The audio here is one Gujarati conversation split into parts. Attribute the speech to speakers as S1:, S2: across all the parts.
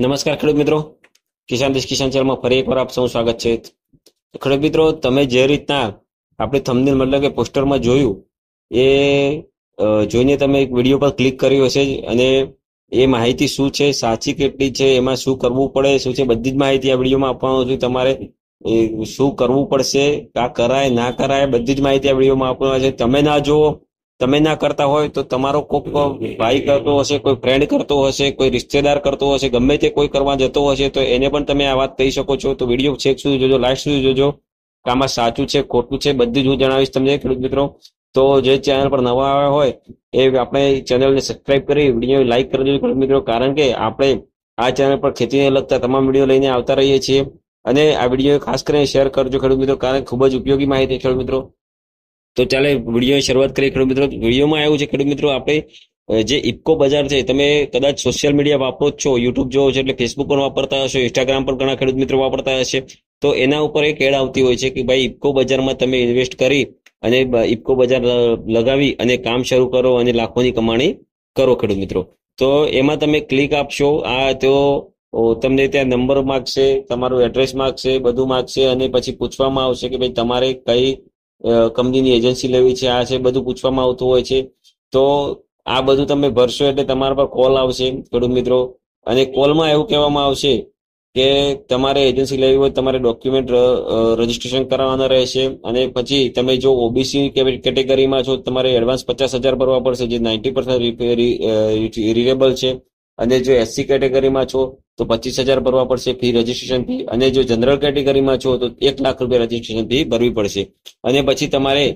S1: નમસ્કાર ખેડૂત મિત્રો કિસાન દેશ કિસાન ચેનલમાં ફરી એકવાર આપ સૌ સ્વાગત છે ખેડૂત મિત્રો તમે જે રીતના આપણે થંબનેલ મતલબ કે પોસ્ટરમાં જોયું એ જોઈને તમે એક વિડીયો પર ક્લિક કર્યું હશે અને એ માહિતી શું છે સાચી કેટલી છે એમાં શું કરવું પડે શું છે બધી જ માહિતી આ વિડીયોમાં આપવાનું છું તમારે શું કરવું પડશે આ કરાય ના કરાય બધી જ માહિતી આ વિડીયોમાં આપવાના છે તમે ના જુઓ તમે ના કરતા હોય તો તમારો કોઈક ભાઈ કરતો હશે કોઈ ફ્રેન્ડ કરતો હશે કોઈ રિશ્તેદાર કરતો હશે ગમે તે કોઈ કરવા જતો હશે તો એને પણ તમે આ વાત કહી શકો છો તો વિડીયો છેક સુધી જોજો લાસ્ટ સુધી જોજો કે આમાં સાચું છે ખોટું છે બધું જ હું જણાવીશ તમને ખેડૂત મિત્રો તો જે ચેનલ પર નવા આવ્યા હોય એ આપણે ચેનલને સબસ્ક્રાઇબ કરી વિડીયો લાઈક કરી દેજો ખેડૂત મિત્રો કારણ કે આપણે આ ચેનલ પર ખેતીને લગતા તમામ વિડીયો લઈને આવતા રહીએ છીએ અને આ વિડીયો ખાસ કરીને શેર કરજો ખેડૂત મિત્રો કારણ ખૂબ જ ઉપયોગી માહિતી ખેડૂત મિત્રો તો ચાલે વિડીયોની શરૂઆત કરીએ ખેડૂત મિત્રો વિડીયોમાં આવ્યું છે ખેડૂત મિત્રો આપણે જે ઇફકો બજાર છે તમે કદાચ સોશિયલ મીડિયા વાપરો છો યુટ્યુબ જોવો છો એટલે ફેસબુક પણ વાપરતા હશો ઇન્સ્ટાગ્રામ પર ઘણા ખેડૂત મિત્રો વાપરતા હશે તો એના ઉપર એક એડ આવતી હોય છે કે ભાઈ ઇફકો બજારમાં તમે ઇન્વેસ્ટ કરી અને ઇફકો બજાર લગાવી અને કામ શરૂ કરો અને લાખોની કમાણી કરો ખેડૂત મિત્રો તો એમાં તમે ક્લિક આપશો આ તો તમને ત્યાં નંબર માગશે તમારું એડ્રેસ માગશે બધું માગશે અને પછી પૂછવામાં આવશે કે ભાઈ તમારે કઈ કંપનીની એજન્સી લેવી છે આ છે બધું પૂછવામાં આવતું હોય છે તો આ બધું તમે ભરશો એટલે તમારા પર કોલ આવશે ખેડૂત મિત્રો અને કોલમાં એવું કહેવામાં આવશે કે તમારે એજન્સી લેવી હોય તમારે ડોક્યુમેન્ટ રજીસ્ટ્રેશન કરાવવાના રહેશે અને પછી તમે જો ઓબીસી કેટેગરીમાં છો તમારે એડવાન્સ પચાસ હજાર ભરવા પડશે જે નાઇન્ટી પર્સન્ટ રિફેરેબલ છે અને જો એસસી કેટેગરીમાં છો તો પચીસ હજાર ભરવા પડશે ફી રજીસ્ટ્રેશન ફી અને જો જનરલ કેટેગરીમાં છો તો એક લાખ રૂપિયા રજીસ્ટ્રેશન ફી ભરવી પડશે અને પછી તમારે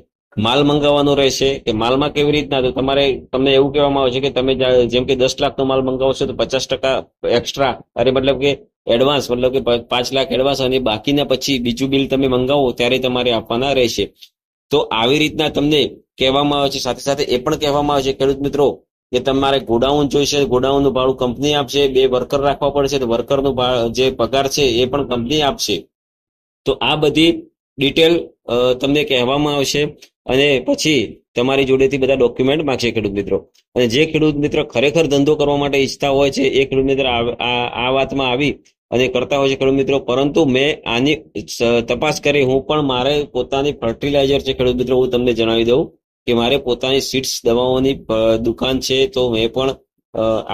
S1: માલ મંગાવવાનો રહેશે કે માલમાં કેવી રીતના તો તમારે તમને એવું કહેવામાં આવે છે કે તમે જેમ કે દસ લાખનો માલ મંગાવશો તો પચાસ ટકા એક્સ્ટ્રા અરે મતલબ કે એડવાન્સ મતલબ કે પાંચ લાખ એડવાન્સ અને બાકીના પછી બીજું બિલ તમે મંગાવો ત્યારે તમારે આપવાના રહેશે તો આવી રીતના તમને કહેવામાં આવે છે સાથે સાથે એ પણ કહેવામાં આવે છે ખેડૂત મિત્રો કે તમારે ગોડાઉન જોઈશે ગોડાઉનનું ભાડું કંપની આપશે બે વર્કર રાખવા પડશે તો વર્કરનું જે પગાર છે એ પણ કંપની આપશે તો આ બધી ડિટેલ તમને કહેવામાં આવશે અને પછી તમારી જોડેથી બધા ડોક્યુમેન્ટ માગશે ખેડૂત મિત્રો અને જે ખેડૂત મિત્ર ખરેખર ધંધો કરવા માટે ઈચ્છતા હોય છે એ ખેડૂત મિત્ર આ વાતમાં આવી અને કરતા હોય છે ખેડૂત મિત્રો પરંતુ મેં આની તપાસ કરી હું પણ મારે પોતાની ફર્ટિલાઇઝર છે ખેડૂત મિત્રો હું તમને જણાવી દઉં કે મારે પોતાની સીટ્સ દવાઓની દુકાન છે તો મેં પણ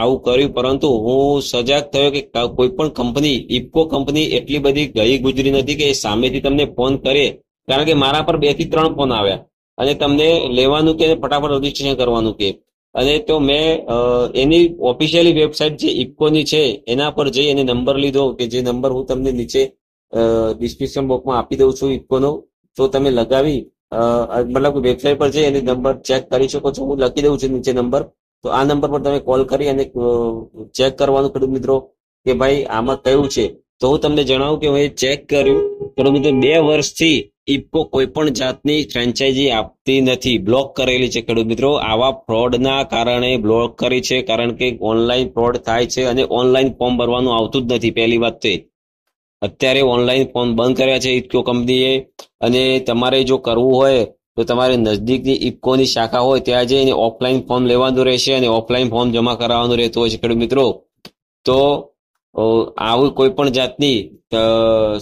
S1: આવું કર્યું પરંતુ હું સજાગ થયો કે કોઈ પણ કંપની ઇફકો કંપની એટલી બધી ગઈ ગુજરી નથી કે સામેથી તમને ફોન કરે કારણ કે મારા પર બે થી ત્રણ ફોન આવ્યા અને તમને લેવાનું કે ફટાફટ રજીસ્ટ્રેશન કરવાનું કે અને તો મેં એની ઓફિશિયલી વેબસાઇટ જે ઇફકોની છે એના પર જઈ એને નંબર લીધો કે જે નંબર હું તમને નીચે ડિસ્ક્રિપ્શન બોક્સમાં આપી દઉં છું ઇફકોનો તો તમે લગાવી મતલબ વેબસાઇટ પર છે એની નંબર ચેક કરી શકો છો હું લખી દઉં છું નીચે નંબર તો આ નંબર પર તમે કોલ કરી અને ચેક કરવાનું ખેડૂત મિત્રો કે ભાઈ આમાં કયું છે તો હું તમને જણાવું કે હું ચેક કર્યું ખેડૂત મિત્રો બે વર્ષથી ઇપકો કોઈ પણ જાતની ફ્રેન્ચાઇઝી આપતી નથી બ્લોક કરેલી છે ખેડૂત મિત્રો આવા ફ્રોડના કારણે બ્લોક કરી છે કારણ કે ઓનલાઈન ફ્રોડ થાય છે અને ઓનલાઈન ફોર્મ ભરવાનું આવતું જ નથી પહેલી વાત તે અત્યારે ઓનલાઈન ફોર્મ બંધ કર્યા છે ઇફકો કંપનીએ અને તમારે જો કરવું હોય તો તમારે નજદીકની ઇફકોની શાખા હોય ત્યાં જઈને ઓફલાઈન ફોર્મ લેવાનું રહેશે અને ઓફલાઈન ફોર્મ જમા કરાવવાનું રહેતું હોય છે ખેડૂત મિત્રો તો આવી કોઈ પણ જાતની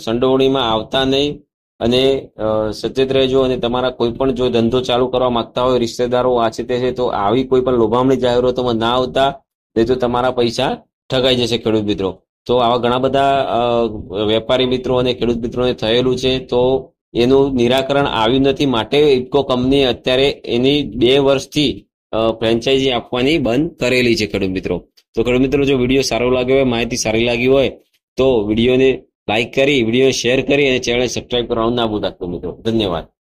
S1: સંડોવણીમાં આવતા નહીં અને સચેત રહેજો અને તમારા કોઈ પણ જો ધંધો ચાલુ કરવા માંગતા હોય રિશ્તેદારો આ છે તે છે તો આવી કોઈ પણ લોભામણી જાહેરાતોમાં ના આવતા નહીં તો તમારા પૈસા ઠગાઈ જશે ખેડૂત મિત્રો તો આવા ઘણા બધા વેપારી મિત્રો અને ખેડૂત મિત્રોને થયેલું છે તો એનું નિરાકરણ આવ્યું નથી માટે ઇફકો કંપની અત્યારે એની બે વર્ષથી ફ્રેન્ચાઇઝી આપવાની બંધ કરેલી છે ખેડૂત મિત્રો તો ખેડૂત મિત્રો જો વિડીયો સારો લાગ્યો હોય માહિતી સારી લાગી હોય તો વિડીયોને લાઇક કરી વિડીયો શેર કરી અને ચેનલ સબસ્ક્રાઇબ કરવાનું ના ભૂલતા મિત્રો ધન્યવાદ